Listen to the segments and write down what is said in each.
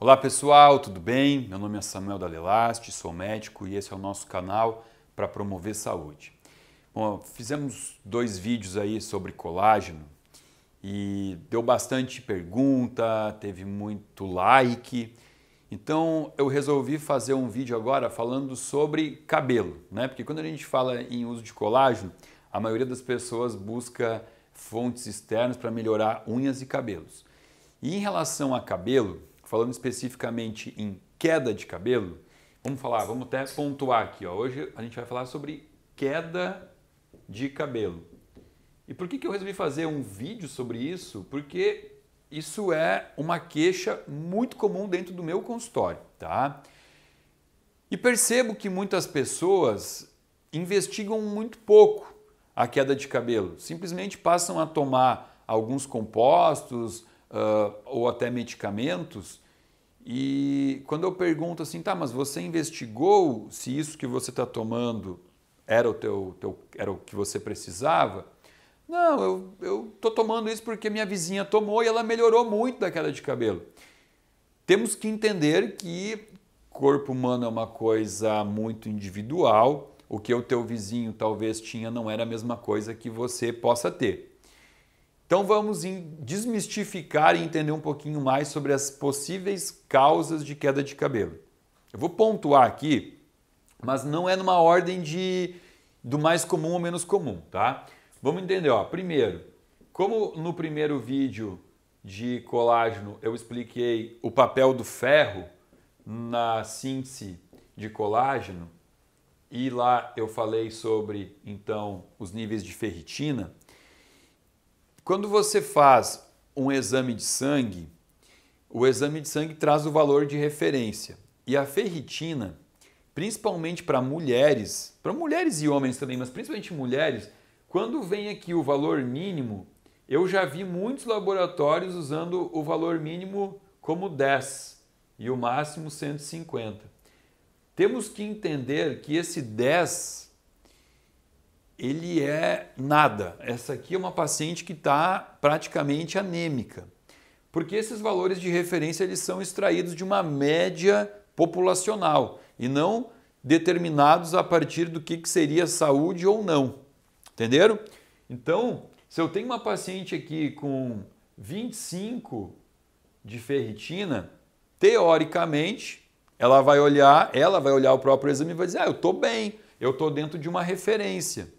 Olá pessoal, tudo bem? Meu nome é Samuel Dalelaste, sou médico e esse é o nosso canal para promover saúde. Bom, fizemos dois vídeos aí sobre colágeno e deu bastante pergunta, teve muito like. Então eu resolvi fazer um vídeo agora falando sobre cabelo, né? Porque quando a gente fala em uso de colágeno, a maioria das pessoas busca fontes externas para melhorar unhas e cabelos. E em relação a cabelo, falando especificamente em queda de cabelo, vamos falar, vamos até pontuar aqui. Ó. Hoje a gente vai falar sobre queda de cabelo. E por que, que eu resolvi fazer um vídeo sobre isso? Porque isso é uma queixa muito comum dentro do meu consultório, tá? E percebo que muitas pessoas investigam muito pouco a queda de cabelo? Simplesmente passam a tomar alguns compostos uh, ou até medicamentos. E quando eu pergunto assim, tá, mas você investigou se isso que você está tomando era o, teu, teu, era o que você precisava? Não, eu, eu tô tomando isso porque minha vizinha tomou e ela melhorou muito da queda de cabelo. Temos que entender que corpo humano é uma coisa muito individual, o que o teu vizinho talvez tinha não era a mesma coisa que você possa ter. Então vamos desmistificar e entender um pouquinho mais sobre as possíveis causas de queda de cabelo. Eu vou pontuar aqui, mas não é numa ordem de do mais comum ao menos comum, tá? Vamos entender, ó. Primeiro, como no primeiro vídeo de colágeno eu expliquei o papel do ferro na síntese de colágeno, e lá eu falei sobre então os níveis de ferritina. Quando você faz um exame de sangue, o exame de sangue traz o valor de referência. E a ferritina, principalmente para mulheres, para mulheres e homens também, mas principalmente mulheres, quando vem aqui o valor mínimo, eu já vi muitos laboratórios usando o valor mínimo como 10 e o máximo 150. Temos que entender que esse 10 ele é nada. Essa aqui é uma paciente que está praticamente anêmica, porque esses valores de referência eles são extraídos de uma média populacional e não determinados a partir do que, que seria saúde ou não. Entenderam? Então, se eu tenho uma paciente aqui com 25 de ferritina, teoricamente ela vai olhar, ela vai olhar o próprio exame e vai dizer: "Ah, eu estou bem, eu estou dentro de uma referência".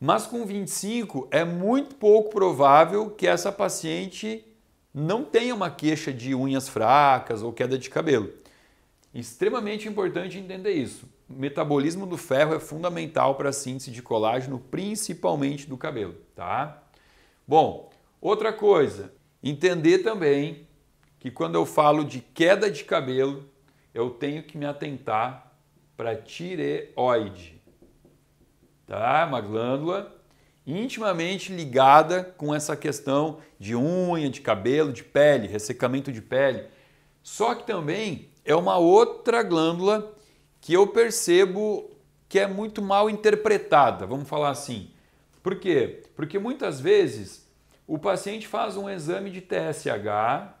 Mas com 25 é muito pouco provável que essa paciente não tenha uma queixa de unhas fracas ou queda de cabelo. Extremamente importante entender isso. O metabolismo do ferro é fundamental para a síntese de colágeno, principalmente do cabelo, tá? Bom, outra coisa, entender também que quando eu falo de queda de cabelo, eu tenho que me atentar para tireoide, tá? Uma glândula intimamente ligada com essa questão de unha, de cabelo, de pele, ressecamento de pele. Só que também é uma outra glândula que eu percebo que é muito mal interpretada, vamos falar assim. Por quê? Porque muitas vezes o paciente faz um exame de TSH,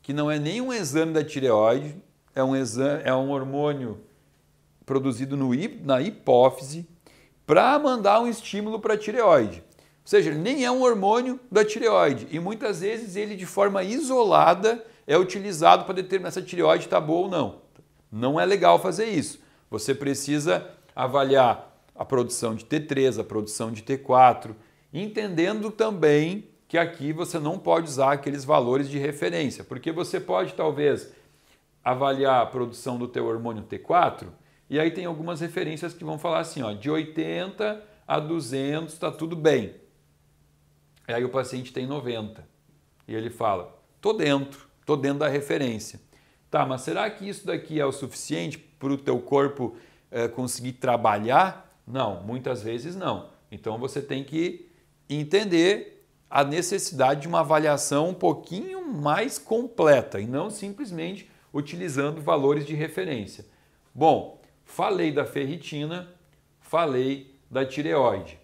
que não é nenhum exame da tireoide, é um, exame, é um hormônio produzido no, na hipófise para mandar um estímulo para a tireoide. Ou seja, ele nem é um hormônio da tireoide e muitas vezes ele de forma isolada é utilizado para determinar se a tireoide está boa ou não. Não é legal fazer isso. Você precisa avaliar a produção de T3, a produção de T4, entendendo também que aqui você não pode usar aqueles valores de referência, porque você pode talvez avaliar a produção do teu hormônio T4, e aí tem algumas referências que vão falar assim, ó, de 80 a 200 está tudo bem. E aí o paciente tem 90. E ele fala: "Tô dentro, tô dentro da referência". Tá, mas será que isso daqui é o suficiente para o teu corpo é, conseguir trabalhar? Não, muitas vezes não. Então você tem que entender a necessidade de uma avaliação um pouquinho mais completa e não simplesmente utilizando valores de referência. Bom, falei da ferritina, falei da tireoide.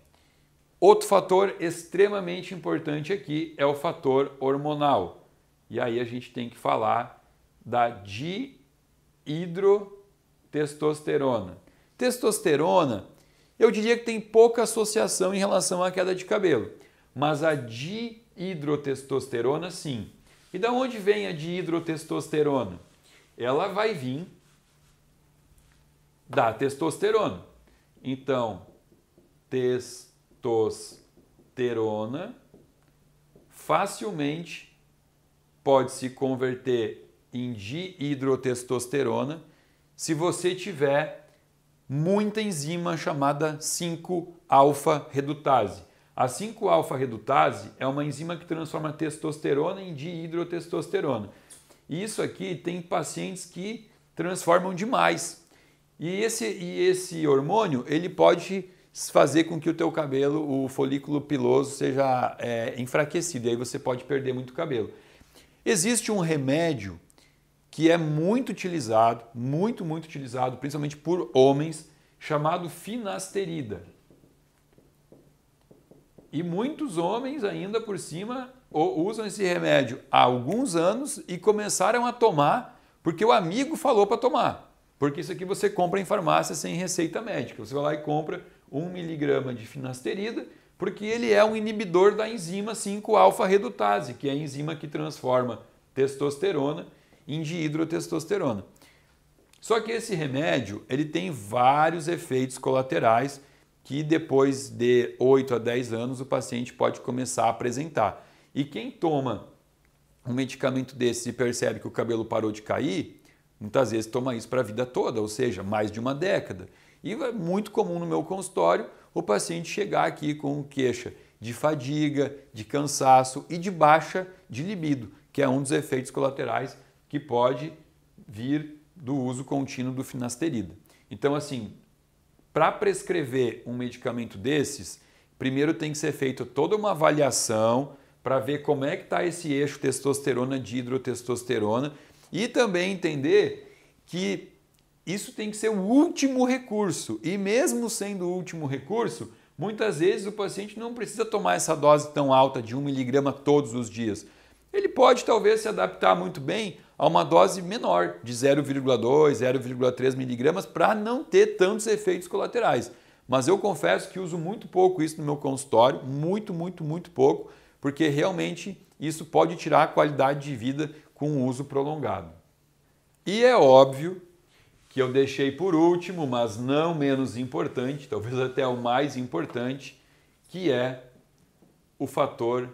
Outro fator extremamente importante aqui é o fator hormonal. E aí a gente tem que falar da dihidrotestosterona. Testosterona, eu diria que tem pouca associação em relação à queda de cabelo, mas a dihidrotestosterona sim. E da onde vem a dihidrotestosterona? ela vai vir da testosterona. Então, testosterona facilmente pode se converter em dihidrotestosterona se você tiver muita enzima chamada 5-alfa-redutase. A 5-alfa-redutase é uma enzima que transforma testosterona em dihidrotestosterona. Isso aqui tem pacientes que transformam demais. E esse, e esse hormônio, ele pode fazer com que o teu cabelo, o folículo piloso, seja é, enfraquecido. E aí você pode perder muito cabelo. Existe um remédio que é muito utilizado, muito, muito utilizado, principalmente por homens, chamado finasterida. E muitos homens ainda por cima usam esse remédio há alguns anos e começaram a tomar porque o amigo falou para tomar. Porque isso aqui você compra em farmácia sem receita médica. Você vai lá e compra 1 miligrama de finasterida, porque ele é um inibidor da enzima 5-alfa-redutase, que é a enzima que transforma testosterona em dihidrotestosterona. Só que esse remédio ele tem vários efeitos colaterais que depois de 8 a 10 anos o paciente pode começar a apresentar. E quem toma um medicamento desse e percebe que o cabelo parou de cair, muitas vezes toma isso para a vida toda, ou seja, mais de uma década. E é muito comum no meu consultório o paciente chegar aqui com queixa de fadiga, de cansaço e de baixa de libido, que é um dos efeitos colaterais que pode vir do uso contínuo do finasterida. Então, assim, para prescrever um medicamento desses, primeiro tem que ser feita toda uma avaliação para ver como é que está esse eixo testosterona de hidrotestosterona e também entender que isso tem que ser o último recurso. E mesmo sendo o último recurso, muitas vezes o paciente não precisa tomar essa dose tão alta de 1 miligrama todos os dias. Ele pode talvez se adaptar muito bem a uma dose menor, de 0,2, 0,3 miligramas, para não ter tantos efeitos colaterais. Mas eu confesso que uso muito pouco isso no meu consultório, muito, muito, muito pouco porque realmente isso pode tirar a qualidade de vida com o uso prolongado. E é óbvio que eu deixei por último, mas não menos importante, talvez até o mais importante, que é o fator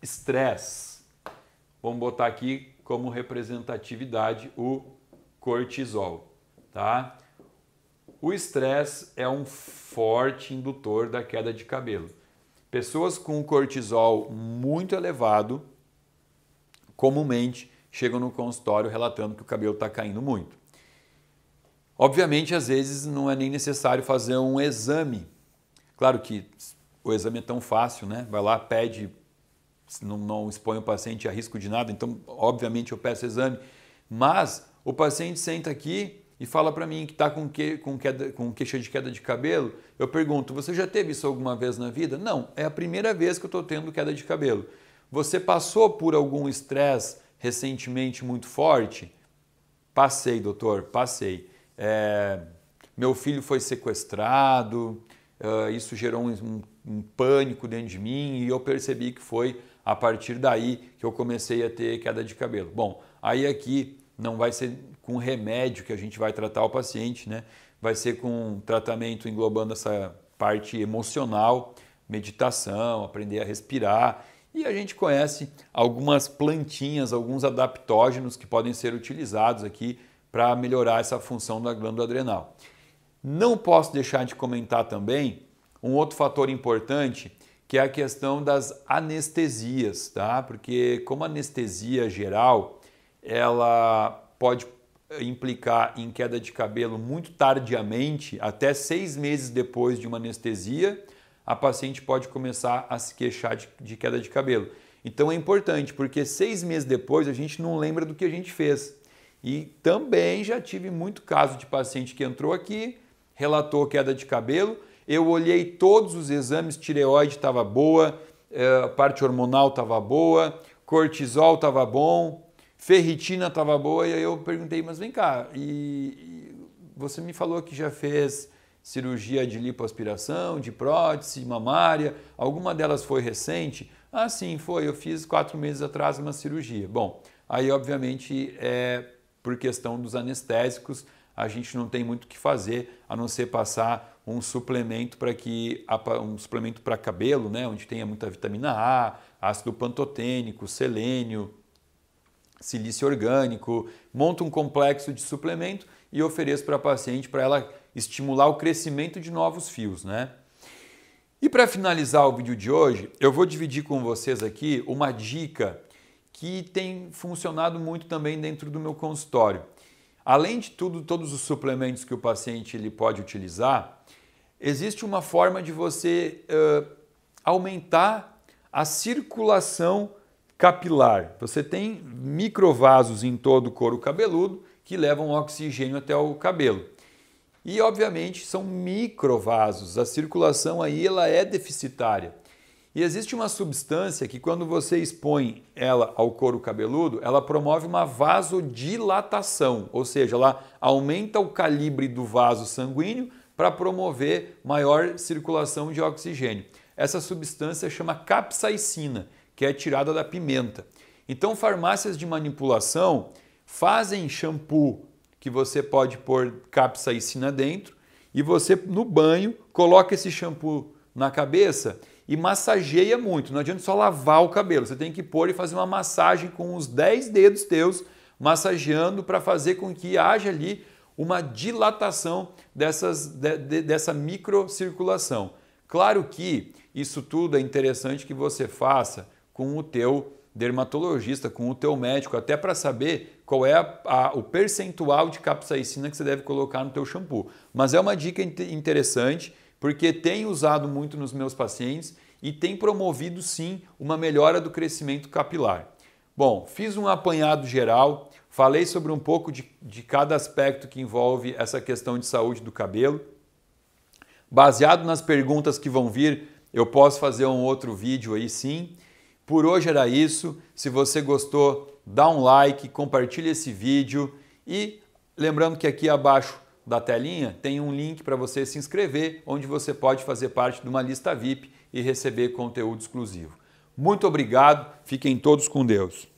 estresse. Vamos botar aqui como representatividade o cortisol, tá? O estresse é um forte indutor da queda de cabelo. Pessoas com cortisol muito elevado comumente chegam no consultório relatando que o cabelo está caindo muito. Obviamente, às vezes não é nem necessário fazer um exame. Claro que o exame é tão fácil, né? Vai lá, pede, não, não expõe o paciente a risco de nada, então, obviamente, eu peço exame. Mas o paciente senta aqui, e fala para mim que está com, que, com, queda, com queixa de queda de cabelo, eu pergunto: você já teve isso alguma vez na vida? Não, é a primeira vez que eu estou tendo queda de cabelo. Você passou por algum estresse recentemente muito forte? Passei, doutor, passei. É, meu filho foi sequestrado, uh, isso gerou um, um pânico dentro de mim e eu percebi que foi a partir daí que eu comecei a ter queda de cabelo. Bom, aí aqui não vai ser com remédio que a gente vai tratar o paciente, né? Vai ser com tratamento englobando essa parte emocional, meditação, aprender a respirar. E a gente conhece algumas plantinhas, alguns adaptógenos que podem ser utilizados aqui para melhorar essa função da glândula adrenal. Não posso deixar de comentar também um outro fator importante que é a questão das anestesias, tá? Porque como anestesia geral, ela pode eh, implicar em queda de cabelo muito tardiamente, até seis meses depois de uma anestesia, a paciente pode começar a se queixar de, de queda de cabelo. Então é importante, porque seis meses depois a gente não lembra do que a gente fez. E também já tive muito caso de paciente que entrou aqui, relatou queda de cabelo, eu olhei todos os exames, tireoide estava boa, eh, parte hormonal estava boa, cortisol estava bom, ferritina estava boa, e aí eu perguntei, mas vem cá, e, e você me falou que já fez cirurgia de lipoaspiração, de prótese, mamária, alguma delas foi recente? Ah, sim, foi, eu fiz quatro meses atrás uma cirurgia. Bom, aí obviamente é por questão dos anestésicos, a gente não tem muito o que fazer a não ser passar um suplemento para que um suplemento para cabelo, né, onde tenha muita vitamina A, ácido pantotênico, selênio, silício orgânico, monto um complexo de suplemento e ofereço para a paciente para ela estimular o crescimento de novos fios, né? E para finalizar o vídeo de hoje, eu vou dividir com vocês aqui uma dica que tem funcionado muito também dentro do meu consultório. Além de tudo, todos os suplementos que o paciente ele pode utilizar, existe uma forma de você uh, aumentar a circulação capilar. Você tem microvasos em todo o couro cabeludo que levam oxigênio até o cabelo. E obviamente são microvasos, a circulação aí ela é deficitária. E existe uma substância que quando você expõe ela ao couro cabeludo, ela promove uma vasodilatação, ou seja, ela aumenta o calibre do vaso sanguíneo para promover maior circulação de oxigênio. Essa substância chama capsaicina que é tirada da pimenta. Então, farmácias de manipulação fazem shampoo que você pode pôr capsaicina dentro e você no banho coloca esse shampoo na cabeça e massageia muito. Não adianta só lavar o cabelo, você tem que pôr e fazer uma massagem com os 10 dedos teus massageando para fazer com que haja ali uma dilatação dessas, de, de, dessa microcirculação. Claro que isso tudo é interessante que você faça com o teu dermatologista, com o teu médico, até para saber qual é a, a, o percentual de capsaicina que você deve colocar no teu shampoo. Mas é uma dica interessante porque tem usado muito nos meus pacientes e tem promovido sim uma melhora do crescimento capilar. Bom, fiz um apanhado geral, falei sobre um pouco de, de cada aspecto que envolve essa questão de saúde do cabelo. Baseado nas perguntas que vão vir, eu posso fazer um outro vídeo aí sim. Por hoje era isso. Se você gostou, dá um like, compartilha esse vídeo e lembrando que aqui abaixo da telinha tem um link para você se inscrever, onde você pode fazer parte de uma lista VIP e receber conteúdo exclusivo. Muito obrigado, fiquem todos com Deus.